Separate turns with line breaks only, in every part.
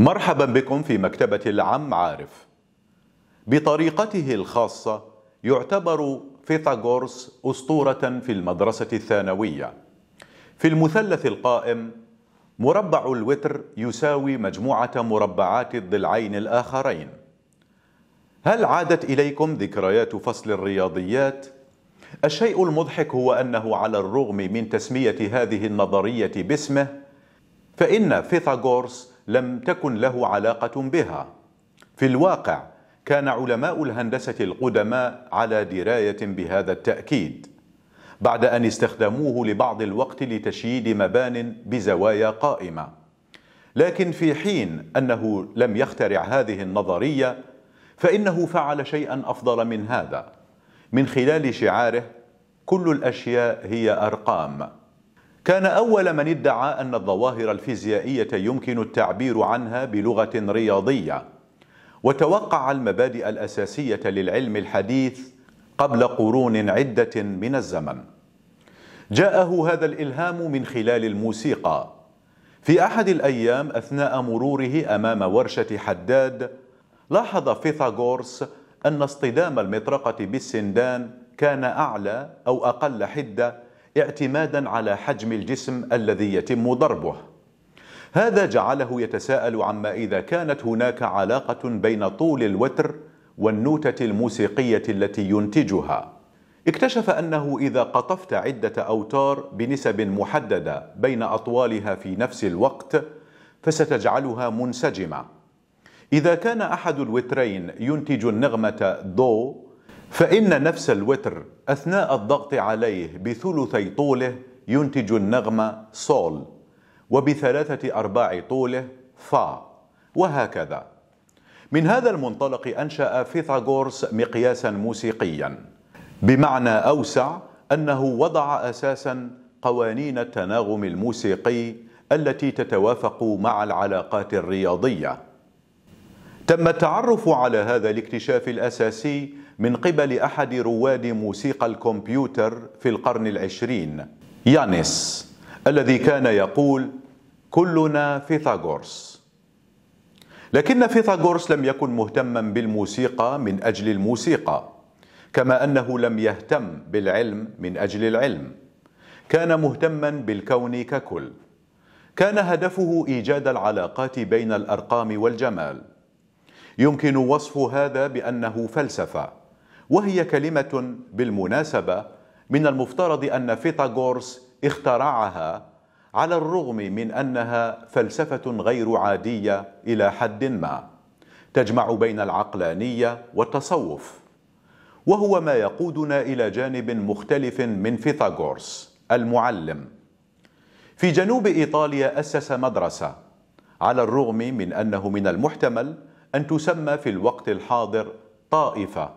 مرحبا بكم في مكتبة العم عارف بطريقته الخاصة يعتبر فيثاغورس أسطورة في المدرسة الثانوية في المثلث القائم مربع الوتر يساوي مجموعة مربعات الضلعين الآخرين هل عادت إليكم ذكريات فصل الرياضيات؟ الشيء المضحك هو أنه على الرغم من تسمية هذه النظرية باسمه فإن فيثاغورس لم تكن له علاقة بها في الواقع كان علماء الهندسة القدماء على دراية بهذا التأكيد بعد أن استخدموه لبعض الوقت لتشييد مبان بزوايا قائمة لكن في حين أنه لم يخترع هذه النظرية فإنه فعل شيئا أفضل من هذا من خلال شعاره كل الأشياء هي أرقام كان أول من ادعى أن الظواهر الفيزيائية يمكن التعبير عنها بلغة رياضية وتوقع المبادئ الأساسية للعلم الحديث قبل قرون عدة من الزمن جاءه هذا الإلهام من خلال الموسيقى في أحد الأيام أثناء مروره أمام ورشة حداد لاحظ فيثاغورس أن اصطدام المطرقة بالسندان كان أعلى أو أقل حدة اعتمادا على حجم الجسم الذي يتم ضربه هذا جعله يتساءل عما إذا كانت هناك علاقة بين طول الوتر والنوتة الموسيقية التي ينتجها اكتشف أنه إذا قطفت عدة أوتار بنسب محددة بين أطوالها في نفس الوقت فستجعلها منسجمة إذا كان أحد الوترين ينتج النغمة دو فإن نفس الوتر أثناء الضغط عليه بثلثي طوله ينتج النغمة سول وبثلاثة أرباع طوله فا وهكذا من هذا المنطلق أنشأ فيثاغورس مقياسا موسيقيا بمعنى أوسع أنه وضع أساسا قوانين التناغم الموسيقي التي تتوافق مع العلاقات الرياضية تم التعرف على هذا الاكتشاف الأساسي من قبل أحد رواد موسيقى الكمبيوتر في القرن العشرين يانيس الذي كان يقول كلنا فيثاغورس لكن فيثاغورس لم يكن مهتما بالموسيقى من أجل الموسيقى كما أنه لم يهتم بالعلم من أجل العلم كان مهتما بالكون ككل كان هدفه إيجاد العلاقات بين الأرقام والجمال يمكن وصف هذا بأنه فلسفة وهي كلمة بالمناسبة من المفترض أن فيتاغورس اخترعها على الرغم من أنها فلسفة غير عادية إلى حد ما تجمع بين العقلانية والتصوف وهو ما يقودنا إلى جانب مختلف من فيثاغورس المعلم في جنوب إيطاليا أسس مدرسة على الرغم من أنه من المحتمل أن تسمى في الوقت الحاضر طائفة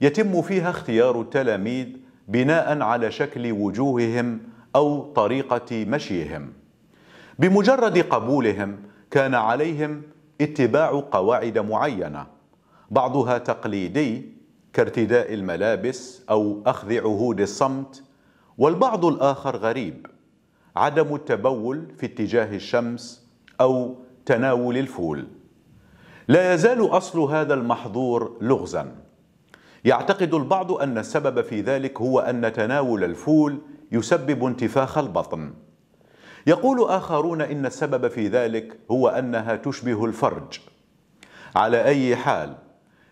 يتم فيها اختيار التلاميذ بناء على شكل وجوههم أو طريقة مشيهم بمجرد قبولهم كان عليهم اتباع قواعد معينة بعضها تقليدي كارتداء الملابس أو أخذ عهود الصمت والبعض الآخر غريب عدم التبول في اتجاه الشمس أو تناول الفول لا يزال أصل هذا المحظور لغزاً يعتقد البعض أن السبب في ذلك هو أن تناول الفول يسبب انتفاخ البطن يقول آخرون إن السبب في ذلك هو أنها تشبه الفرج على أي حال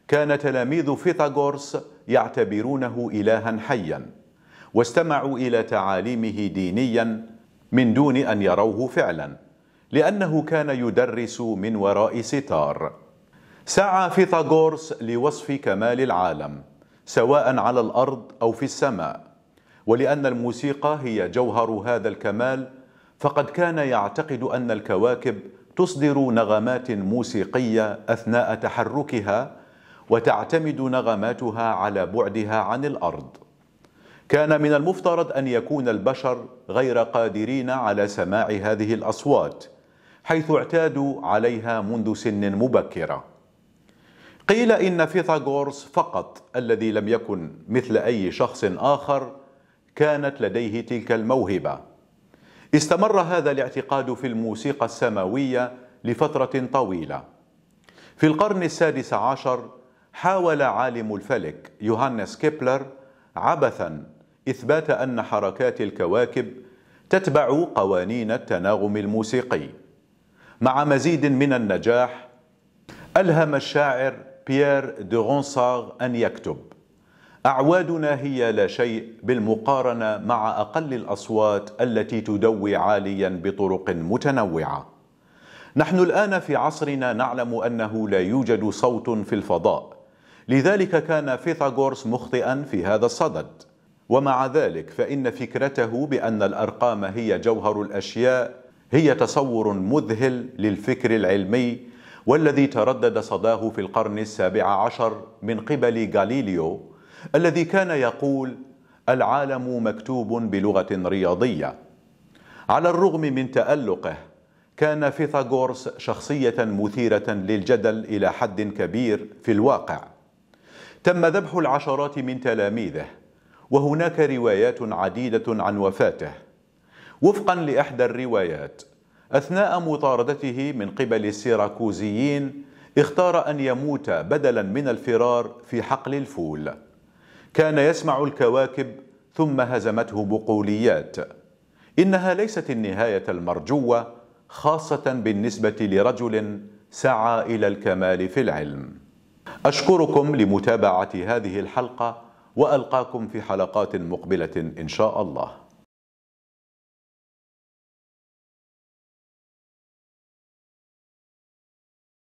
كان تلاميذ فيثاغورس يعتبرونه إلها حيا واستمعوا إلى تعاليمه دينيا من دون أن يروه فعلا لأنه كان يدرس من وراء ستار سعى فيثاغورس لوصف كمال العالم سواء على الارض او في السماء ولان الموسيقى هي جوهر هذا الكمال فقد كان يعتقد ان الكواكب تصدر نغمات موسيقيه اثناء تحركها وتعتمد نغماتها على بعدها عن الارض كان من المفترض ان يكون البشر غير قادرين على سماع هذه الاصوات حيث اعتادوا عليها منذ سن مبكره قيل إن فيثاغورس فقط الذي لم يكن مثل أي شخص آخر كانت لديه تلك الموهبة استمر هذا الاعتقاد في الموسيقى السماوية لفترة طويلة في القرن السادس عشر حاول عالم الفلك يوهانس كيبلر عبثا إثبات أن حركات الكواكب تتبع قوانين التناغم الموسيقي مع مزيد من النجاح ألهم الشاعر بيير دو غونسار أن يكتب أعوادنا هي لا شيء بالمقارنة مع أقل الأصوات التي تدوي عاليا بطرق متنوعة نحن الآن في عصرنا نعلم أنه لا يوجد صوت في الفضاء لذلك كان فيثاغورس مخطئا في هذا الصدد ومع ذلك فإن فكرته بأن الأرقام هي جوهر الأشياء هي تصور مذهل للفكر العلمي والذي تردد صداه في القرن السابع عشر من قبل غاليليو الذي كان يقول العالم مكتوب بلغة رياضية على الرغم من تألقه كان فيثاغورس شخصية مثيرة للجدل إلى حد كبير في الواقع تم ذبح العشرات من تلاميذه وهناك روايات عديدة عن وفاته وفقا لإحدى الروايات أثناء مطاردته من قبل السيراكوزيين اختار أن يموت بدلا من الفرار في حقل الفول كان يسمع الكواكب ثم هزمته بقوليات إنها ليست النهاية المرجوة خاصة بالنسبة لرجل سعى إلى الكمال في العلم أشكركم لمتابعة هذه الحلقة وألقاكم في حلقات مقبلة إن شاء الله